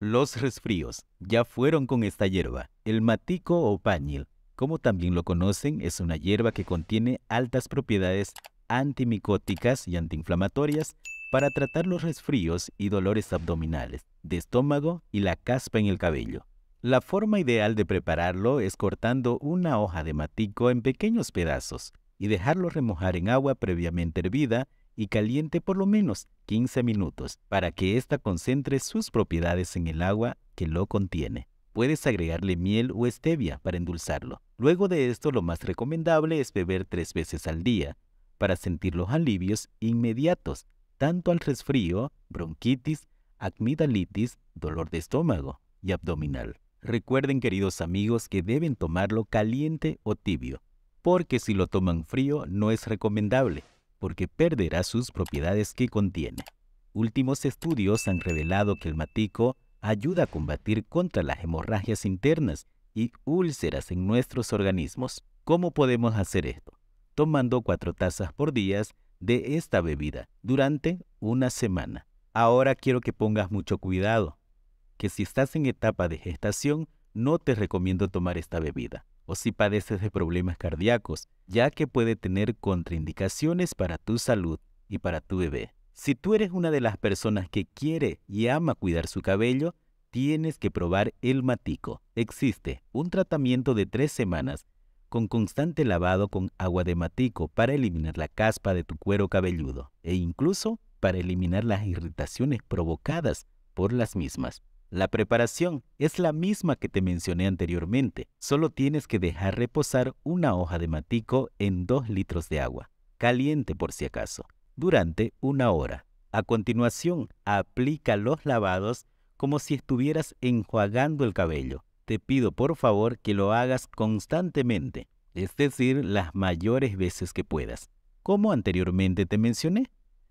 Los resfríos ya fueron con esta hierba. El matico o pañil, como también lo conocen, es una hierba que contiene altas propiedades antimicóticas y antiinflamatorias para tratar los resfríos y dolores abdominales, de estómago y la caspa en el cabello. La forma ideal de prepararlo es cortando una hoja de matico en pequeños pedazos y dejarlo remojar en agua previamente hervida y caliente por lo menos 15 minutos para que ésta concentre sus propiedades en el agua que lo contiene. Puedes agregarle miel o stevia para endulzarlo. Luego de esto lo más recomendable es beber tres veces al día para sentir los alivios inmediatos, tanto al resfrío, bronquitis, acmidalitis, dolor de estómago y abdominal. Recuerden queridos amigos que deben tomarlo caliente o tibio, porque si lo toman frío no es recomendable, porque perderá sus propiedades que contiene. Últimos estudios han revelado que el matico ayuda a combatir contra las hemorragias internas y úlceras en nuestros organismos. ¿Cómo podemos hacer esto? Tomando cuatro tazas por día de esta bebida durante una semana. Ahora quiero que pongas mucho cuidado, que si estás en etapa de gestación, no te recomiendo tomar esta bebida, o si padeces de problemas cardíacos, ya que puede tener contraindicaciones para tu salud y para tu bebé. Si tú eres una de las personas que quiere y ama cuidar su cabello, tienes que probar el matico. Existe un tratamiento de tres semanas con constante lavado con agua de matico para eliminar la caspa de tu cuero cabelludo e incluso para eliminar las irritaciones provocadas por las mismas. La preparación es la misma que te mencioné anteriormente, solo tienes que dejar reposar una hoja de matico en 2 litros de agua, caliente por si acaso, durante una hora. A continuación, aplica los lavados como si estuvieras enjuagando el cabello. Te pido por favor que lo hagas constantemente, es decir, las mayores veces que puedas. Como anteriormente te mencioné,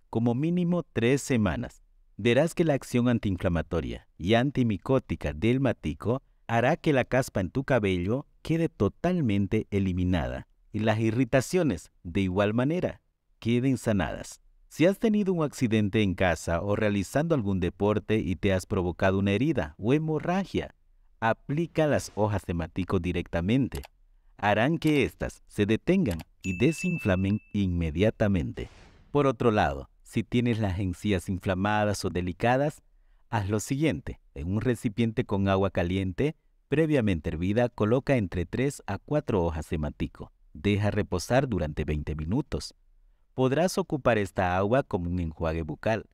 como mínimo tres semanas verás que la acción antiinflamatoria y antimicótica del matico hará que la caspa en tu cabello quede totalmente eliminada y las irritaciones, de igual manera, queden sanadas. Si has tenido un accidente en casa o realizando algún deporte y te has provocado una herida o hemorragia, aplica las hojas de matico directamente. Harán que éstas se detengan y desinflamen inmediatamente. Por otro lado, si tienes las encías inflamadas o delicadas, haz lo siguiente. En un recipiente con agua caliente, previamente hervida, coloca entre 3 a 4 hojas de matico. Deja reposar durante 20 minutos. Podrás ocupar esta agua como un enjuague bucal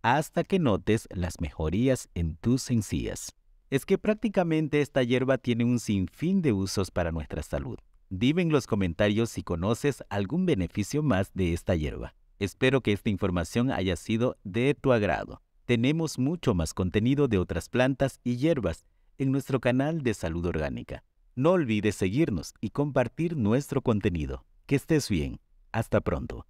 hasta que notes las mejorías en tus encías. Es que prácticamente esta hierba tiene un sinfín de usos para nuestra salud. Dime en los comentarios si conoces algún beneficio más de esta hierba. Espero que esta información haya sido de tu agrado. Tenemos mucho más contenido de otras plantas y hierbas en nuestro canal de salud orgánica. No olvides seguirnos y compartir nuestro contenido. Que estés bien. Hasta pronto.